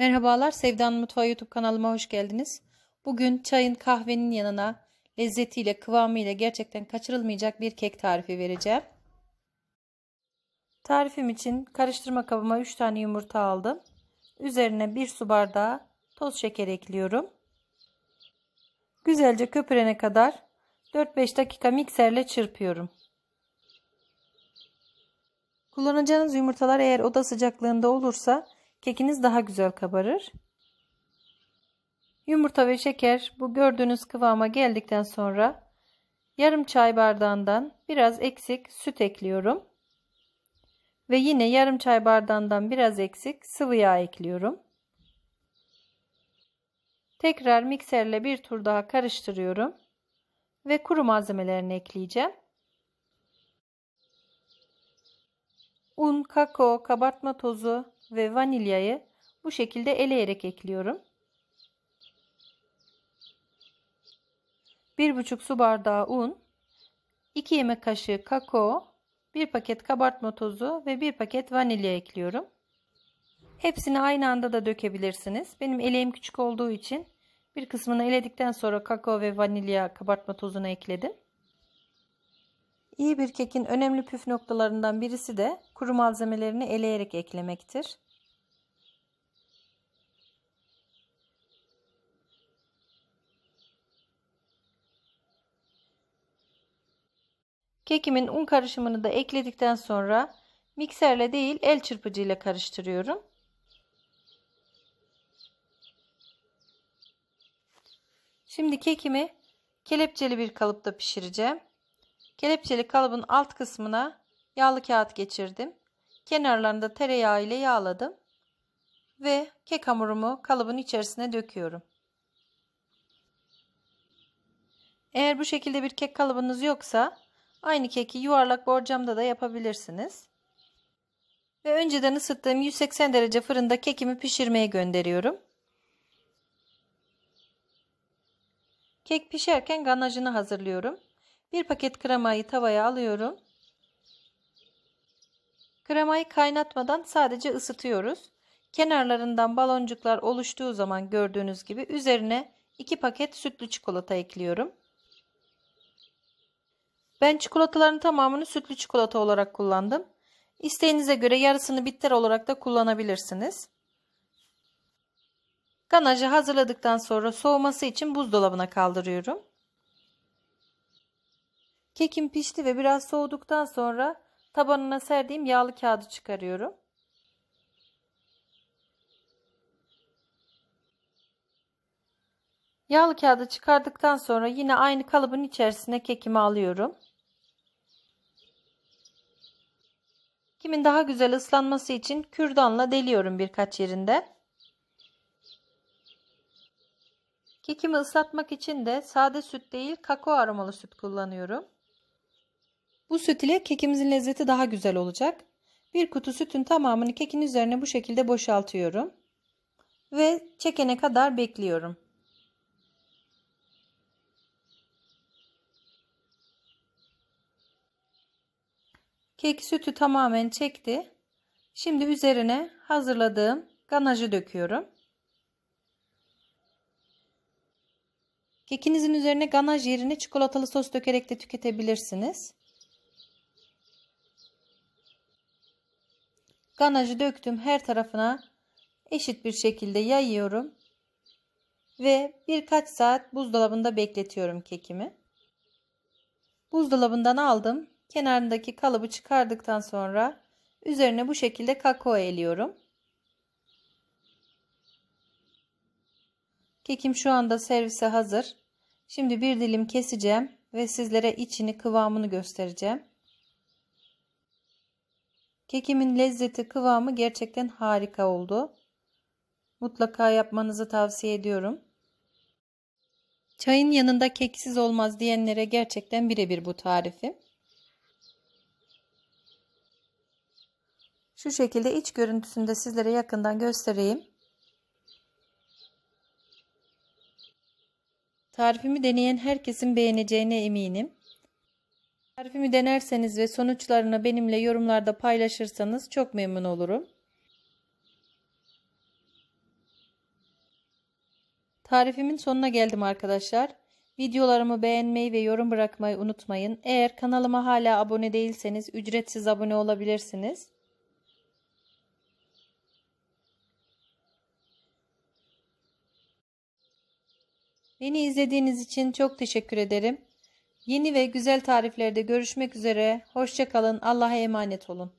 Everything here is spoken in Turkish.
Merhabalar Sevda'nın Mutfağı YouTube kanalıma hoş geldiniz. Bugün çayın kahvenin yanına lezzetiyle kıvamıyla gerçekten kaçırılmayacak bir kek tarifi vereceğim. Tarifim için karıştırma kabıma 3 tane yumurta aldım. Üzerine 1 su bardağı toz şeker ekliyorum. Güzelce köpürene kadar 4-5 dakika mikserle çırpıyorum. Kullanacağınız yumurtalar eğer oda sıcaklığında olursa Kekiniz daha güzel kabarır. Yumurta ve şeker bu gördüğünüz kıvama geldikten sonra yarım çay bardağından biraz eksik süt ekliyorum. Ve yine yarım çay bardağından biraz eksik sıvı yağ ekliyorum. Tekrar mikserle bir tur daha karıştırıyorum ve kuru malzemelerini ekleyeceğim. Un, kakao, kabartma tozu, ve vanilyayı bu şekilde eleyerek ekliyorum. 1,5 su bardağı un, 2 yemek kaşığı kakao, 1 paket kabartma tozu ve 1 paket vanilya ekliyorum. Hepsini aynı anda da dökebilirsiniz. Benim eleğim küçük olduğu için bir kısmını eledikten sonra kakao ve vanilya kabartma tozunu ekledim. İyi bir kekin önemli püf noktalarından birisi de kuru malzemelerini eleyerek eklemektir. Kekimin un karışımını da ekledikten sonra mikserle değil el çırpıcıyla karıştırıyorum. Şimdi kekimi kelepçeli bir kalıpta pişireceğim. Kelepçeli kalıbın alt kısmına yağlı kağıt geçirdim. kenarlarını da tereyağı ile yağladım. Ve kek hamurumu kalıbın içerisine döküyorum. Eğer bu şekilde bir kek kalıbınız yoksa aynı keki yuvarlak borcamda da yapabilirsiniz. Ve önceden ısıttığım 180 derece fırında kekimi pişirmeye gönderiyorum. Kek pişerken ganajını hazırlıyorum. Bir paket kremayı tavaya alıyorum. Kremayı kaynatmadan sadece ısıtıyoruz. Kenarlarından baloncuklar oluştuğu zaman gördüğünüz gibi üzerine 2 paket sütlü çikolata ekliyorum. Ben çikolataların tamamını sütlü çikolata olarak kullandım. İsteğinize göre yarısını bitter olarak da kullanabilirsiniz. Ganajı hazırladıktan sonra soğuması için buzdolabına kaldırıyorum. Kekim pişti ve biraz soğuduktan sonra tabanına serdiğim yağlı kağıdı çıkarıyorum. Yağlı kağıdı çıkardıktan sonra yine aynı kalıbın içerisine kekimi alıyorum. Kekimin daha güzel ıslanması için kürdanla deliyorum birkaç yerinde. Kekimi ıslatmak için de sade süt değil kakao aromalı süt kullanıyorum. Bu süt ile kekimizin lezzeti daha güzel olacak. Bir kutu sütün tamamını kekin üzerine bu şekilde boşaltıyorum. Ve çekene kadar bekliyorum. Kek sütü tamamen çekti. Şimdi üzerine hazırladığım ganajı döküyorum. Kekinizin üzerine ganaj yerine çikolatalı sos dökerek de tüketebilirsiniz. Ganajı döktüm her tarafına eşit bir şekilde yayıyorum ve birkaç saat buzdolabında bekletiyorum kekimi. Buzdolabından aldım. Kenarındaki kalıbı çıkardıktan sonra üzerine bu şekilde kakao eliyorum. Kekim şu anda servise hazır. Şimdi bir dilim keseceğim ve sizlere içini kıvamını göstereceğim. Kekimin lezzeti kıvamı gerçekten harika oldu. Mutlaka yapmanızı tavsiye ediyorum. Çayın yanında keksiz olmaz diyenlere gerçekten birebir bu tarifim. Şu şekilde iç görüntüsünde sizlere yakından göstereyim. Tarifimi deneyen herkesin beğeneceğine eminim. Tarifimi denerseniz ve sonuçlarını benimle yorumlarda paylaşırsanız çok memnun olurum. Tarifimin sonuna geldim arkadaşlar. Videolarımı beğenmeyi ve yorum bırakmayı unutmayın. Eğer kanalıma hala abone değilseniz ücretsiz abone olabilirsiniz. Beni izlediğiniz için çok teşekkür ederim. Yeni ve güzel tariflerde görüşmek üzere. Hoşçakalın. Allah'a emanet olun.